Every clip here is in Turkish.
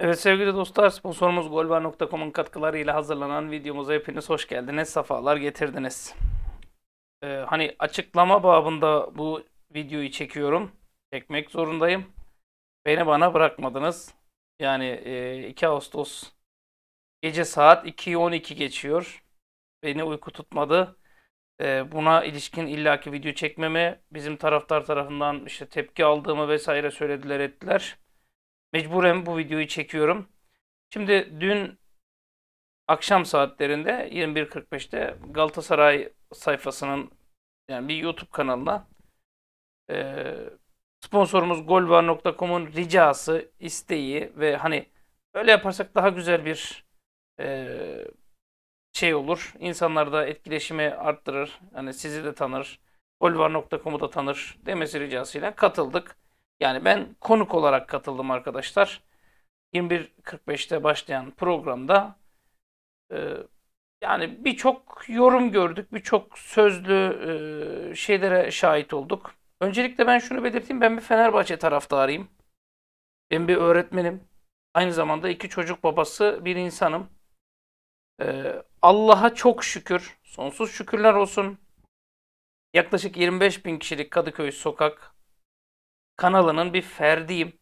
Evet sevgili dostlar sponsorumuz golvar.com'un katkılarıyla hazırlanan videomuza hepiniz hoş geldiniz. Safalar getirdiniz. Ee, hani açıklama babında bu videoyu çekiyorum. Çekmek zorundayım. Beni bana bırakmadınız. Yani e, 2 Ağustos gece saat 2.12 geçiyor. Beni uyku tutmadı. E, buna ilişkin illaki video çekmemi bizim taraftar tarafından işte tepki aldığımı vesaire söylediler ettiler. Mecburen bu videoyu çekiyorum. Şimdi dün akşam saatlerinde 21.45'te Galatasaray sayfasının yani bir YouTube kanalına e, sponsorumuz golvar.com'un ricası, isteği ve hani öyle yaparsak daha güzel bir e, şey olur. İnsanlar da etkileşimi arttırır. Hani sizi de tanır. Golvar.com'u da tanır demesi ricasıyla katıldık. Yani ben konuk olarak katıldım arkadaşlar. 21.45'te başlayan programda e, yani birçok yorum gördük, birçok sözlü e, şeylere şahit olduk. Öncelikle ben şunu belirteyim, ben bir Fenerbahçe taraftarıyım. Ben bir öğretmenim. Aynı zamanda iki çocuk babası bir insanım. E, Allah'a çok şükür, sonsuz şükürler olsun. Yaklaşık 25 bin kişilik Kadıköy sokak kanalının bir ferdiyim.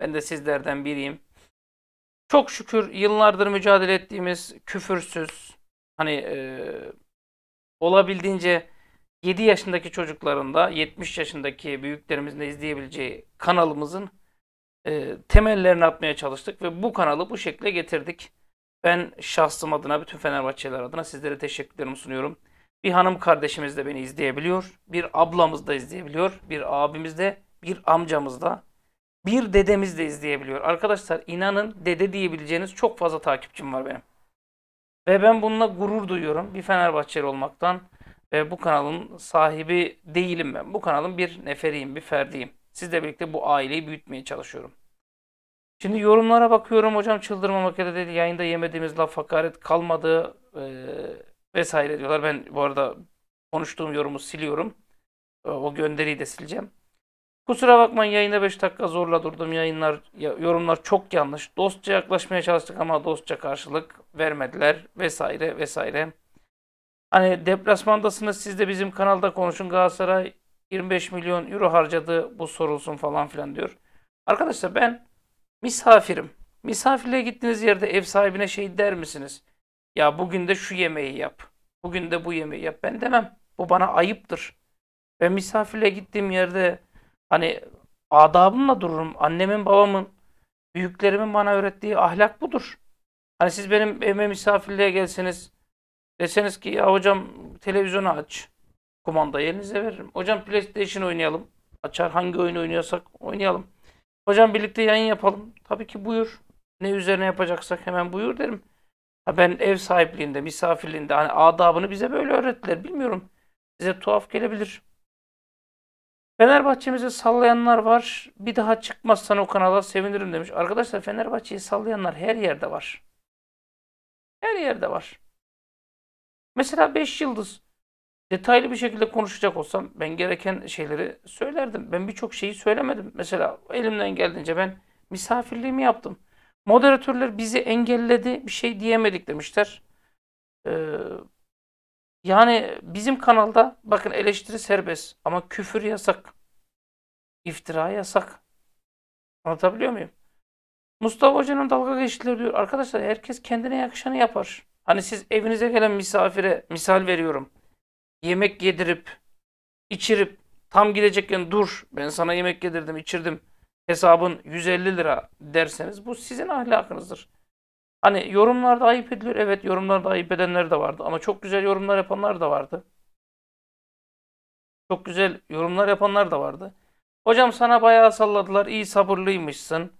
Ben de sizlerden biriyim. Çok şükür yıllardır mücadele ettiğimiz küfürsüz hani e, olabildiğince 7 yaşındaki çocukların da 70 yaşındaki büyüklerimizin de izleyebileceği kanalımızın e, temellerini atmaya çalıştık ve bu kanalı bu şekle getirdik. Ben şahsım adına, bütün Fenerbahçeliler adına sizlere teşekkürlerimi sunuyorum. Bir hanım kardeşimiz de beni izleyebiliyor, bir ablamız da izleyebiliyor, bir abimiz de bir amcamız da, bir dedemiz de izleyebiliyor. Arkadaşlar inanın dede diyebileceğiniz çok fazla takipçim var benim. Ve ben bununla gurur duyuyorum bir Fenerbahçeli olmaktan. Ve bu kanalın sahibi değilim ben. Bu kanalın bir neferiyim, bir ferdiyim. Sizle birlikte bu aileyi büyütmeye çalışıyorum. Şimdi yorumlara bakıyorum hocam çıldırmamak ya dedi yayında yemediğimiz laf hakaret kalmadı e, vesaire diyorlar. Ben bu arada konuştuğum yorumu siliyorum. O gönderiyi de sileceğim. Kusura bakmayın yayında 5 dakika zorla durdum. Yayınlar, yorumlar çok yanlış. Dostça yaklaşmaya çalıştık ama dostça karşılık vermediler vesaire vesaire. Hani deplasmandasınız siz de bizim kanalda konuşun Galatasaray 25 milyon euro harcadı bu sorulsun falan filan diyor. Arkadaşlar ben misafirim. Misafirliğe gittiğiniz yerde ev sahibine şey der misiniz? Ya bugün de şu yemeği yap. Bugün de bu yemeği yap. Ben demem. Bu bana ayıptır. Ben misafirliğe gittiğim yerde Hani adabımla dururum. Annemin, babamın, büyüklerimin bana öğrettiği ahlak budur. Hani siz benim evime misafirliğe gelseniz deseniz ki ya hocam televizyonu aç. Kumandayı elinize veririm. Hocam PlayStation oynayalım. Açar hangi oyunu oynuyorsak oynayalım. Hocam birlikte yayın yapalım. Tabii ki buyur. Ne üzerine yapacaksak hemen buyur derim. Ha ben ev sahipliğinde, misafirliğinde hani adabını bize böyle öğrettiler. Bilmiyorum. Size tuhaf gelebilir. Fenerbahçemizi sallayanlar var. Bir daha çıkmazsan o kanala sevinirim demiş. Arkadaşlar Fenerbahçe'yi sallayanlar her yerde var. Her yerde var. Mesela 5 yıldız detaylı bir şekilde konuşacak olsam ben gereken şeyleri söylerdim. Ben birçok şeyi söylemedim. Mesela elimden geldiğince ben misafirliğimi yaptım. Moderatörler bizi engelledi, bir şey diyemedik demişler. Ee, yani bizim kanalda bakın eleştiri serbest ama küfür yasak. İftira yasak. Anlatabiliyor muyum? Mustafa Hoca'nın dalga geçtiler diyor. Arkadaşlar herkes kendine yakışanı yapar. Hani siz evinize gelen misafire misal veriyorum. Yemek yedirip, içirip, tam gidecekken dur ben sana yemek yedirdim, içirdim. Hesabın 150 lira derseniz bu sizin ahlakınızdır. Hani yorumlarda ayıp edilir Evet yorumlarda ayıp edenler de vardı. Ama çok güzel yorumlar yapanlar da vardı. Çok güzel yorumlar yapanlar da vardı. Hocam sana bayağı salladılar. İyi sabırlıymışsın.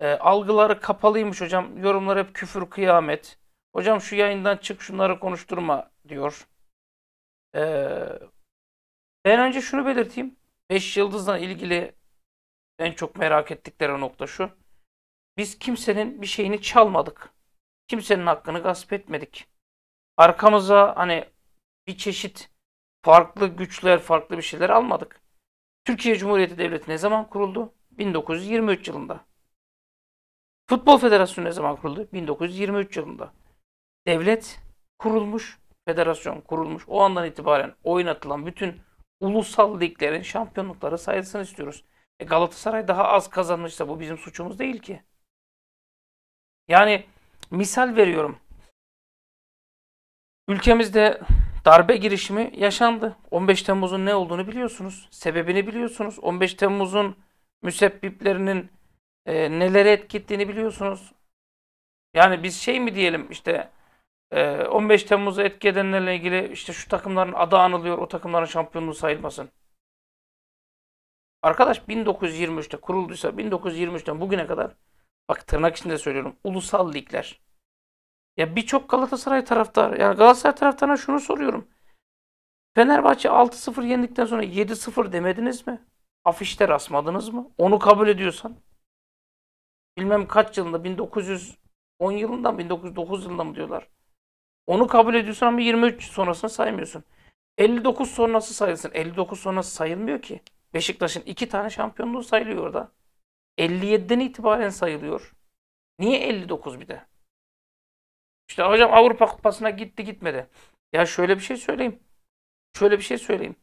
E, algıları kapalıymış hocam. Yorumlar hep küfür kıyamet. Hocam şu yayından çık şunları konuşturma diyor. E, ben önce şunu belirteyim. 5 yıldızla ilgili en çok merak ettikleri nokta şu. Biz kimsenin bir şeyini çalmadık kimsenin hakkını gasp etmedik. Arkamıza hani bir çeşit farklı güçler, farklı bir şeyler almadık. Türkiye Cumhuriyeti Devleti ne zaman kuruldu? 1923 yılında. Futbol Federasyonu ne zaman kuruldu? 1923 yılında. Devlet kurulmuş, federasyon kurulmuş. O andan itibaren oynatılan bütün ulusal liglerin şampiyonlukları sayılsın istiyoruz. E Galatasaray daha az kazanmışsa bu bizim suçumuz değil ki. Yani Misal veriyorum. Ülkemizde darbe girişimi yaşandı. 15 Temmuz'un ne olduğunu biliyorsunuz. Sebebini biliyorsunuz. 15 Temmuz'un müsebbiplerinin e, nelere etkittiğini biliyorsunuz. Yani biz şey mi diyelim işte e, 15 Temmuz'u etki edenlerle ilgili işte şu takımların adı anılıyor o takımların şampiyonluğu sayılmasın. Arkadaş 1923'te kurulduysa 1923'ten bugüne kadar bak tırnak içinde söylüyorum ulusal ligler. Ya birçok Galatasaray taraftarı yani Galatasaray taraftarına şunu soruyorum. Fenerbahçe 6-0 yendikten sonra 7-0 demediniz mi? Afişte rastmadınız mı? Onu kabul ediyorsan. Bilmem kaç yılında 1910 yılından 1909 yılında mı diyorlar. Onu kabul ediyorsan, ama 23 sonrasını saymıyorsun. 59 sonrası sayılsın. 59 sonrası sayılmıyor ki. Beşiktaş'ın iki tane şampiyonluğu sayılıyor orada. 57'den itibaren sayılıyor. Niye 59 bir de? İşte hocam Avrupa Kupası'na gitti gitmedi. Ya şöyle bir şey söyleyeyim. Şöyle bir şey söyleyeyim.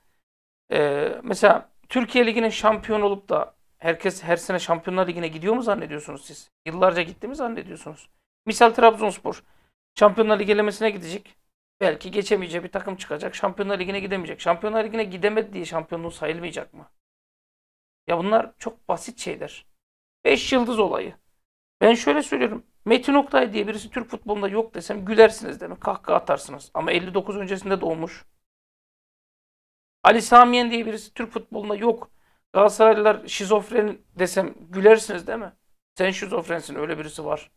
Ee, mesela Türkiye Ligi'nin şampiyon olup da herkes her sene Şampiyonlar Ligi'ne gidiyor mu zannediyorsunuz siz? Yıllarca gitti mi zannediyorsunuz? Misal Trabzonspor. Şampiyonlar Ligi elemesine gidecek. Belki geçemeyecek bir takım çıkacak. Şampiyonlar Ligi'ne gidemeyecek. Şampiyonlar Ligi'ne gidemedi diye şampiyonluğu sayılmayacak mı? Ya bunlar çok basit şeyler. 5 yıldız olayı. Ben şöyle söylüyorum. Metin Oktay diye birisi Türk futbolunda yok desem gülersiniz demek. Kahkaha atarsınız. Ama 59 öncesinde doğmuş. Ali Samiyen diye birisi Türk futbolunda yok. Galatasaraylılar şizofren desem gülersiniz değil mi? Sen şizofrensin öyle birisi var.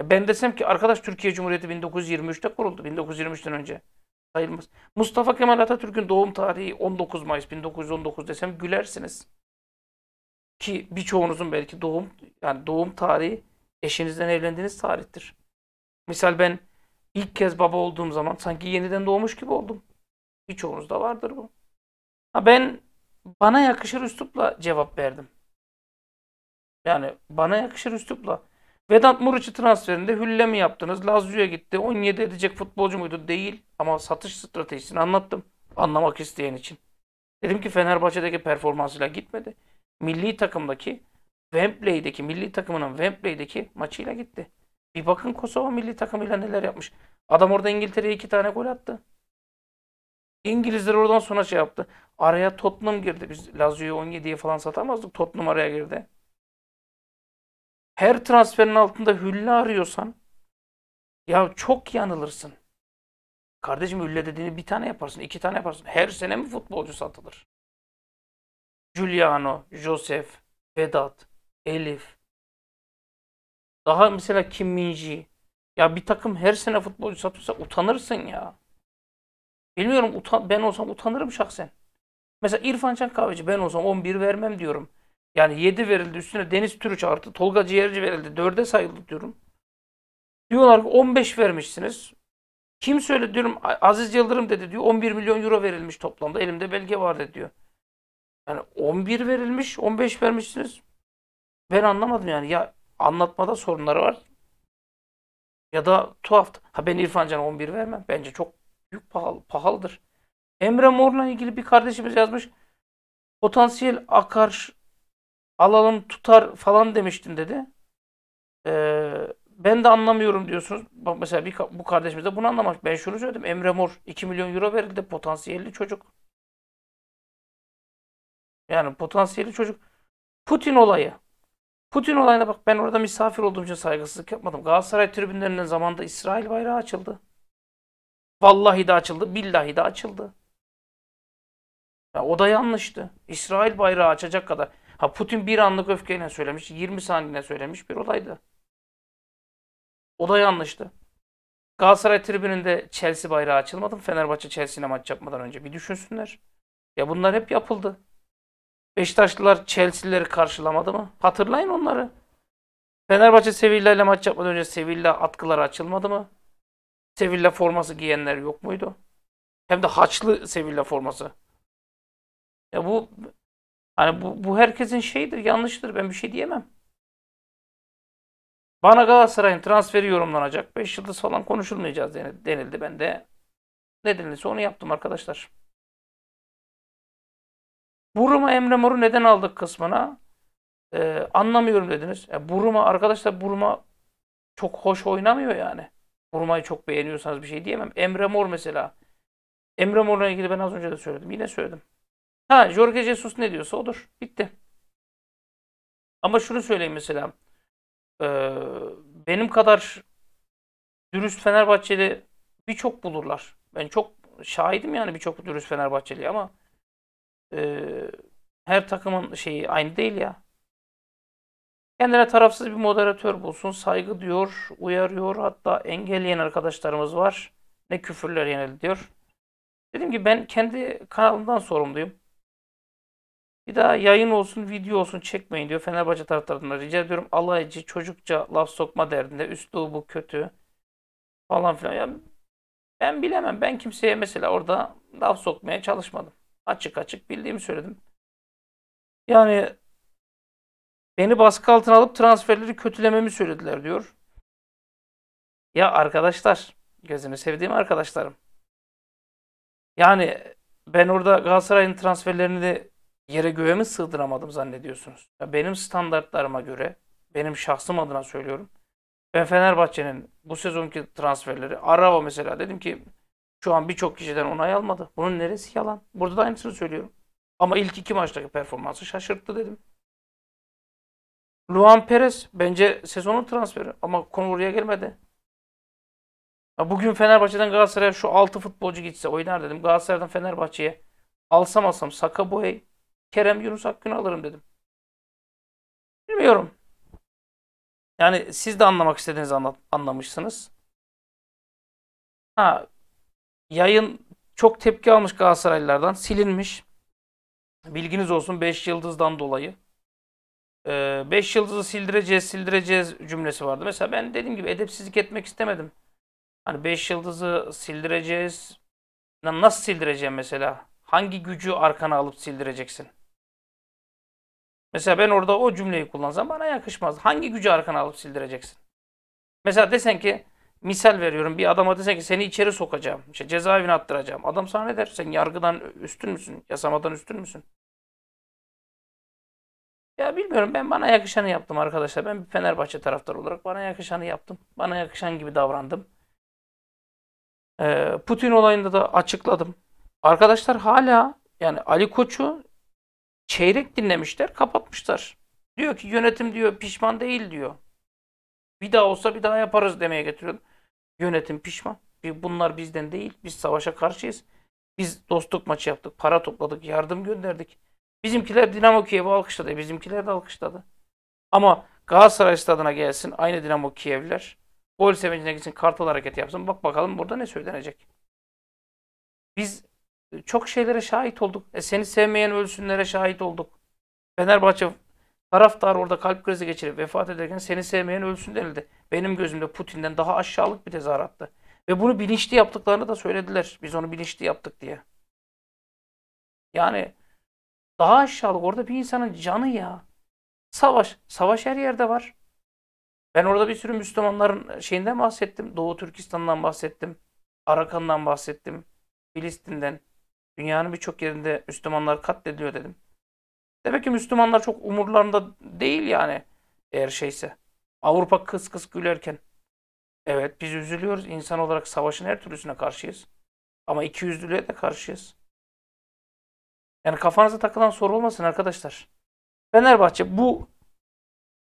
E ben desem ki arkadaş Türkiye Cumhuriyeti 1923'te kuruldu. 1923'ten önce sayılmaz. Mustafa Kemal Atatürk'ün doğum tarihi 19 Mayıs 1919 desem gülersiniz ki birçoğunuzun belki doğum yani doğum tarihi eşinizden evlendiğiniz tarihtir. Misal ben ilk kez baba olduğum zaman sanki yeniden doğmuş gibi oldum. Birçoğunuzda vardır bu. Ha ben bana yakışır üslupla cevap verdim. Yani bana yakışır üslupla. Vedat Muriç'i transferinde hülle mi yaptınız? Lazio'ya gitti. 17 edecek futbolcu muydu? Değil. Ama satış stratejisini anlattım. Anlamak isteyen için. Dedim ki Fenerbahçe'deki performansıyla gitmedi milli takımdaki Wembley'deki milli takımının Wembley'deki maçıyla gitti. Bir bakın Kosova milli takımıyla neler yapmış. Adam orada İngiltere'ye iki tane gol attı. İngilizler oradan sonra şey yaptı. Araya Tottenham girdi. Biz Lazio'yu 17'ye falan satamazdık. Tottenham araya girdi. Her transferin altında hülle arıyorsan ya çok yanılırsın. Kardeşim hülle dediğini bir tane yaparsın, iki tane yaparsın. Her sene mi futbolcu satılır? Giuliano, Joseph, Vedat, Elif. Daha mesela Kim Minji. Ya bir takım her sene futbolcu satılsa utanırsın ya. Bilmiyorum utan ben olsam utanırım şahsen. Mesela İrfan Can Kahveci ben olsam 11 vermem diyorum. Yani 7 verildi üstüne Deniz Türüç arttı, Tolga Ciğerci verildi 4'e sayıldı diyorum. Diyorlar ki 15 vermişsiniz. Kim söyledi diyorum Aziz Yıldırım dedi diyor 11 milyon euro verilmiş toplamda elimde belge var diyor. Yani 11 verilmiş, 15 vermişsiniz. Ben anlamadım yani. Ya anlatmada sorunları var. Ya da tuhaf. Ha ben İrfan Can'a 11 vermem. Bence çok büyük pahalı, pahalıdır. Emre Mor'la ilgili bir kardeşimiz yazmış. Potansiyel akar alalım tutar falan demiştin dedi. Ee, ben de anlamıyorum diyorsunuz. Bak mesela bir, bu kardeşimiz de bunu anlamak. Ben şunu söyledim. Emre Mor 2 milyon euro verildi. Potansiyelli çocuk. Yani potansiyeli çocuk. Putin olayı. Putin olayına bak ben orada misafir olduğum için saygısızlık yapmadım. Galatasaray tribünlerinden zamanda İsrail bayrağı açıldı. Vallahi de açıldı, billahi de açıldı. Ya o da yanlıştı. İsrail bayrağı açacak kadar. Ha Putin bir anlık öfkeyle söylemiş, 20 saniyene söylemiş bir olaydı. O da yanlıştı. Galatasaray tribününde Chelsea bayrağı açılmadı mı? Fenerbahçe Chelsea'ne maç yapmadan önce bir düşünsünler. Ya bunlar hep yapıldı. Beşiktaşlılar Chelsea'leri karşılamadı mı? Hatırlayın onları. Fenerbahçe Sevilla ile maç yapmadan önce Sevilla atkıları açılmadı mı? Sevilla forması giyenler yok muydu? Hem de haçlı Sevilla forması. Ya bu hani bu, bu herkesin şeyidir, yanlıştır. Ben bir şey diyemem. Bana Galatasaray'ın transferi yorumlanacak. 5 yıldız falan konuşulmayacağız denildi. Ben de ne denilse onu yaptım arkadaşlar. Buruma Emre Mor'u neden aldık kısmına e, anlamıyorum dediniz. E, Buruma arkadaşlar Buruma çok hoş oynamıyor yani. Buruma'yı çok beğeniyorsanız bir şey diyemem. Emre Mor mesela. Emre Mor'la ilgili ben az önce de söyledim. Yine söyledim. Ha Jorge Jesus ne diyorsa odur. Bitti. Ama şunu söyleyeyim mesela. E, benim kadar dürüst Fenerbahçeli birçok bulurlar. Ben çok şahidim yani birçok dürüst Fenerbahçeli ama e, her takımın şeyi aynı değil ya. Kendine tarafsız bir moderatör bulsun. Saygı diyor, uyarıyor. Hatta engelleyen arkadaşlarımız var. Ne küfürler yenildi diyor. Dedim ki ben kendi kanalımdan sorumluyum. Bir daha yayın olsun, video olsun çekmeyin diyor Fenerbahçe taraftarlarına. Rica ediyorum alaycı, çocukça laf sokma derdinde. bu kötü falan filan. Ya ben bilemem. Ben kimseye mesela orada laf sokmaya çalışmadım. Açık açık bildiğimi söyledim. Yani beni baskı altına alıp transferleri kötülememi söylediler diyor. Ya arkadaşlar, gözünü sevdiğim arkadaşlarım. Yani ben orada Galatasaray'ın transferlerini de yere göğe mi sığdıramadım zannediyorsunuz? Ya benim standartlarıma göre, benim şahsım adına söylüyorum. Ben Fenerbahçe'nin bu sezonki transferleri, Arava mesela dedim ki şu an birçok kişiden onay almadı. Bunun neresi yalan? Burada da aynısını söylüyorum. Ama ilk iki maçtaki performansı şaşırttı dedim. Luan Perez bence sezonun transferi ama konu oraya gelmedi. Bugün Fenerbahçe'den Galatasaray'a şu 6 futbolcu gitse oynar dedim. Galatasaray'dan Fenerbahçe'ye alsam alsam Saka Boey, Kerem Yunus Akgün'ü alırım dedim. Bilmiyorum. Yani siz de anlamak istediğinizi anla anlamışsınız. Ha, Yayın çok tepki almış Galatasaraylılardan. Silinmiş. Bilginiz olsun 5 yıldızdan dolayı. 5 ee, yıldızı sildireceğiz, sildireceğiz cümlesi vardı. Mesela ben dediğim gibi edepsizlik etmek istemedim. Hani 5 yıldızı sildireceğiz. Nasıl sildireceğim mesela? Hangi gücü arkana alıp sildireceksin? Mesela ben orada o cümleyi kullansam bana yakışmaz. Hangi gücü arkana alıp sildireceksin? Mesela desen ki Misal veriyorum bir adama dese ki seni içeri sokacağım, işte cezaevine attıracağım. Adam sana ne der? Sen yargıdan üstün müsün? Yasamadan üstün müsün? Ya bilmiyorum ben bana yakışanı yaptım arkadaşlar. Ben bir Fenerbahçe taraftarı olarak bana yakışanı yaptım. Bana yakışan gibi davrandım. Ee, Putin olayında da açıkladım. Arkadaşlar hala yani Ali Koç'u çeyrek dinlemişler, kapatmışlar. Diyor ki yönetim diyor pişman değil diyor. Bir daha olsa bir daha yaparız demeye getiriyorum. Yönetim pişman. Bunlar bizden değil. Biz savaşa karşıyız. Biz dostluk maçı yaptık. Para topladık. Yardım gönderdik. Bizimkiler Dinamo Kiev'i alkışladı. E, bizimkiler de alkışladı. Ama Galatasaray stadına gelsin. Aynı Dinamo Kiev'ler. Gol sevincine gitsin. Kartal hareket yapsın. Bak bakalım burada ne söylenecek. Biz e, çok şeylere şahit olduk. E, seni sevmeyen ölsünlere şahit olduk. Fenerbahçe Taraftar orada kalp krizi geçirip vefat ederken seni sevmeyen ölsün denildi. Benim gözümde Putin'den daha aşağılık bir tezahürattı. Ve bunu bilinçli yaptıklarını da söylediler. Biz onu bilinçli yaptık diye. Yani daha aşağılık orada bir insanın canı ya. Savaş. Savaş her yerde var. Ben orada bir sürü Müslümanların şeyinden bahsettim. Doğu Türkistan'dan bahsettim. Arakan'dan bahsettim. Filistin'den. Dünyanın birçok yerinde Müslümanlar katlediliyor dedim. Demek ki Müslümanlar çok umurlarında değil yani eğer şeyse. Avrupa kıs kıs gülerken. Evet biz üzülüyoruz. İnsan olarak savaşın her türlüsüne karşıyız. Ama iki yüzlülüğe de karşıyız. Yani kafanıza takılan soru olmasın arkadaşlar. Fenerbahçe bu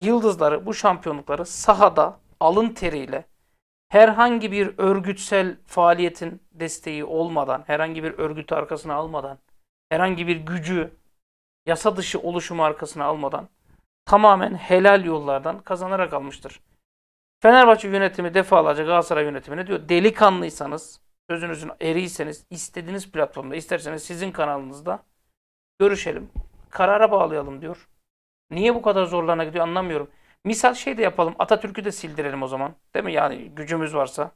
yıldızları, bu şampiyonlukları sahada alın teriyle herhangi bir örgütsel faaliyetin desteği olmadan, herhangi bir örgütü arkasına almadan, herhangi bir gücü, yasa dışı oluşumu arkasına almadan tamamen helal yollardan kazanarak almıştır. Fenerbahçe yönetimi defalarca Galatasaray yönetimine diyor delikanlıysanız, sözünüzün eriyseniz istediğiniz platformda isterseniz sizin kanalınızda görüşelim. Karara bağlayalım diyor. Niye bu kadar zorlarına gidiyor anlamıyorum. Misal şey de yapalım Atatürk'ü de sildirelim o zaman. Değil mi yani gücümüz varsa.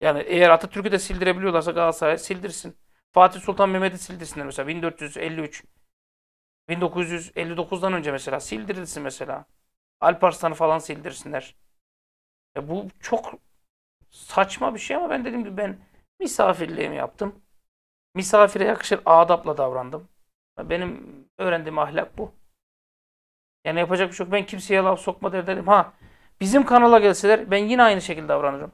Yani eğer Atatürk'ü de sildirebiliyorlarsa Galatasaray sildirsin. Fatih Sultan Mehmet'i sildirsinler mesela 1453. 1959'dan önce mesela sildirilsin mesela. Alparslan'ı falan sildirsinler. Ya bu çok saçma bir şey ama ben dedim ki ben misafirliğimi yaptım. Misafire yakışır adapla davrandım. Benim öğrendiğim ahlak bu. Yani yapacak bir şey yok. Ben kimseye laf sokma der dedim. Ha bizim kanala gelseler ben yine aynı şekilde davranırım.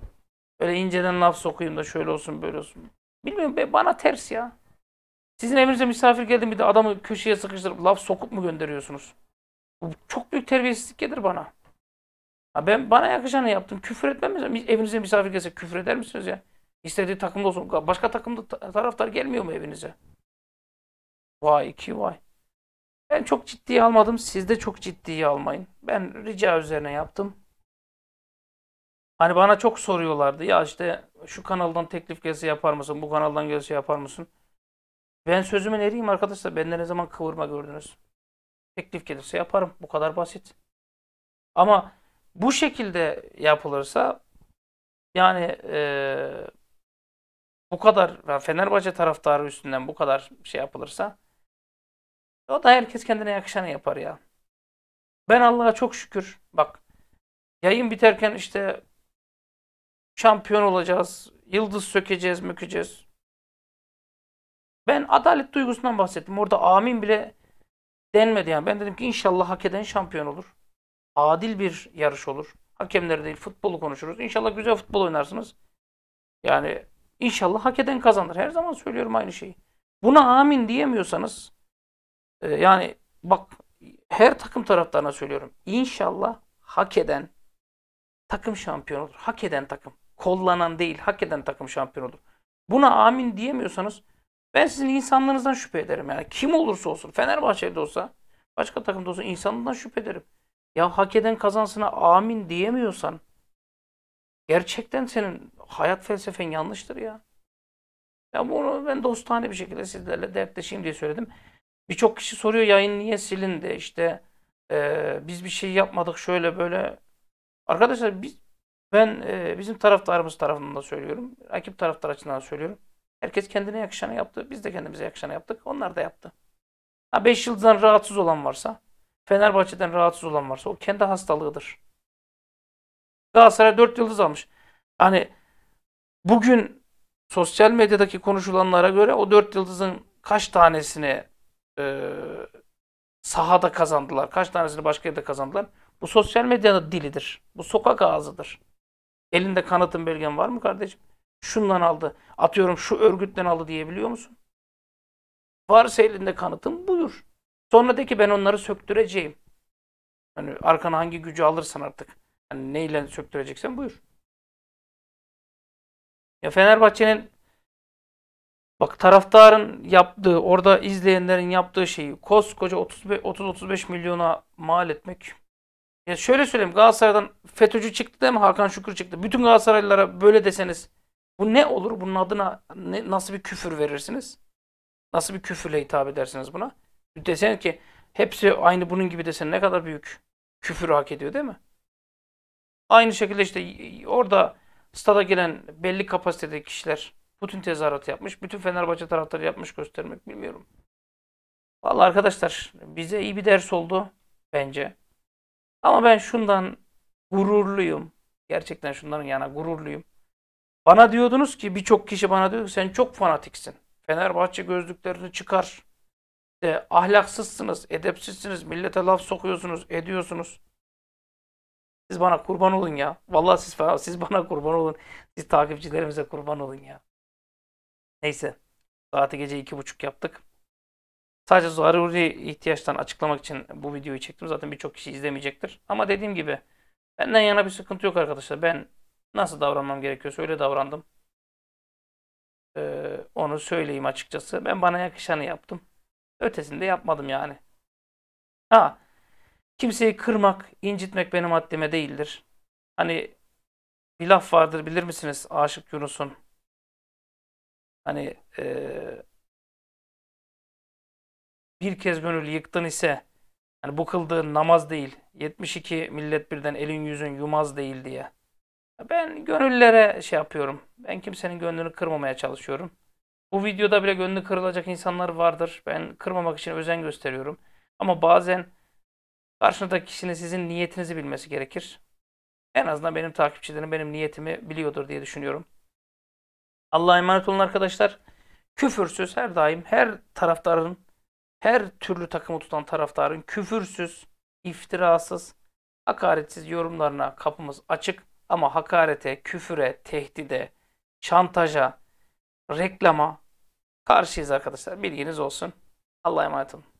Böyle inceden laf sokayım da şöyle olsun böyle olsun. Bilmiyorum bana ters ya. Sizin evinize misafir geldim bir de adamı köşeye sıkıştırıp laf sokup mu gönderiyorsunuz? Bu çok büyük terbiyesizlik gelir bana. Ha ben bana yakışanı yaptım. Küfür etmem mi? Evinize misafir gelse küfür eder misiniz ya? İstediği takımda olsun. Başka takımda taraftar gelmiyor mu evinize? Vay iki vay. Ben çok ciddiye almadım. Siz de çok ciddiye almayın. Ben rica üzerine yaptım. Hani bana çok soruyorlardı. Ya işte şu kanaldan teklif gelse yapar mısın? Bu kanaldan gelse yapar mısın? Ben sözümün eriyim arkadaşlar. Benden ne zaman kıvırma gördünüz. Teklif gelirse yaparım. Bu kadar basit. Ama bu şekilde yapılırsa yani e, bu kadar Fenerbahçe taraftarı üstünden bu kadar şey yapılırsa o da herkes kendine yakışanı yapar ya. Ben Allah'a çok şükür bak yayın biterken işte şampiyon olacağız, yıldız sökeceğiz, mükeceğiz. Ben adalet duygusundan bahsettim. Orada amin bile denmedi yani. Ben dedim ki inşallah hak eden şampiyon olur. Adil bir yarış olur. Hakemleri değil futbolu konuşuruz. İnşallah güzel futbol oynarsınız. Yani inşallah hak eden kazanır. Her zaman söylüyorum aynı şeyi. Buna amin diyemiyorsanız e, yani bak her takım taraftarına söylüyorum. İnşallah hak eden takım şampiyon olur. Hak eden takım. Kollanan değil hak eden takım şampiyon olur. Buna amin diyemiyorsanız ben sizin insanlarınızdan şüphe ederim yani. Kim olursa olsun. Fenerbahçe'de olsa, başka takımda olsa insanından şüphe ederim. Ya hak eden kazansına amin diyemiyorsan gerçekten senin hayat felsefen yanlıştır ya. Ya bunu ben dostane bir şekilde sizlerle dertleşeyim diye söyledim. Birçok kişi soruyor yayın niye silindi işte e, biz bir şey yapmadık şöyle böyle. Arkadaşlar biz ben e, bizim taraftarımız tarafından da söylüyorum. Rakip taraftar açısından söylüyorum. Herkes kendine yakışanı yaptı. Biz de kendimize yakışanı yaptık. Onlar da yaptı. Ha 5 yıldızdan rahatsız olan varsa, Fenerbahçe'den rahatsız olan varsa o kendi hastalığıdır. Galatasaray 4 yıldız almış. Hani bugün sosyal medyadaki konuşulanlara göre o 4 yıldızın kaç tanesini e, sahada kazandılar, kaç tanesini başka yerde kazandılar. Bu sosyal medyanın dilidir. Bu sokak ağzıdır. Elinde kanıtın belgen var mı kardeşim? şundan aldı, atıyorum şu örgütten aldı diyebiliyor musun? Varsa elinde kanıtın buyur. Sonra de ki ben onları söktüreceğim. Hani arkana hangi gücü alırsan artık. Yani neyle söktüreceksen buyur. Ya Fenerbahçe'nin bak taraftarın yaptığı, orada izleyenlerin yaptığı şeyi koskoca 30-35 milyona mal etmek. Ya şöyle söyleyeyim Galatasaray'dan FETÖ'cü çıktı değil mi? Hakan Şükür çıktı. Bütün Galatasaraylılara böyle deseniz bu ne olur? Bunun adına ne, nasıl bir küfür verirsiniz? Nasıl bir küfürle hitap edersiniz buna? Desen ki hepsi aynı bunun gibi desen ne kadar büyük küfür hak ediyor değil mi? Aynı şekilde işte orada stada gelen belli kapasitede kişiler bütün tezahüratı yapmış. Bütün Fenerbahçe taraftarı yapmış göstermek bilmiyorum. Valla arkadaşlar bize iyi bir ders oldu bence. Ama ben şundan gururluyum. Gerçekten şunların yana gururluyum. Bana diyordunuz ki birçok kişi bana diyor ki sen çok fanatiksin. Fenerbahçe gözlüklerini çıkar. E, ahlaksızsınız, edepsizsiniz, millete laf sokuyorsunuz, ediyorsunuz. Siz bana kurban olun ya. Vallahi siz siz bana kurban olun. Siz takipçilerimize kurban olun ya. Neyse. Saati gece iki buçuk yaptık. Sadece zaruri ihtiyaçtan açıklamak için bu videoyu çektim. Zaten birçok kişi izlemeyecektir. Ama dediğim gibi benden yana bir sıkıntı yok arkadaşlar. Ben Nasıl davranmam gerekiyorsa öyle davrandım. Ee, onu söyleyeyim açıkçası. Ben bana yakışanı yaptım. Ötesini de yapmadım yani. Ha, kimseyi kırmak, incitmek benim haddime değildir. Hani bir laf vardır bilir misiniz Aşık Yunus'un? Hani ee, bir kez gönül yıktın ise yani bu kıldığın namaz değil, 72 millet birden elin yüzün yumaz değil diye. Ben gönüllere şey yapıyorum. Ben kimsenin gönlünü kırmamaya çalışıyorum. Bu videoda bile gönlü kırılacak insanlar vardır. Ben kırmamak için özen gösteriyorum. Ama bazen karşınızdaki kişinin sizin niyetinizi bilmesi gerekir. En azından benim takipçilerim benim niyetimi biliyordur diye düşünüyorum. Allah'a emanet olun arkadaşlar. Küfürsüz her daim her taraftarın her türlü takımı tutan taraftarın küfürsüz, iftirasız, hakaretsiz yorumlarına kapımız açık. Ama hakarete, küfüre, tehdide, şantaja, reklama karşıyız arkadaşlar. Bilginiz olsun. Allah'a emanet olun.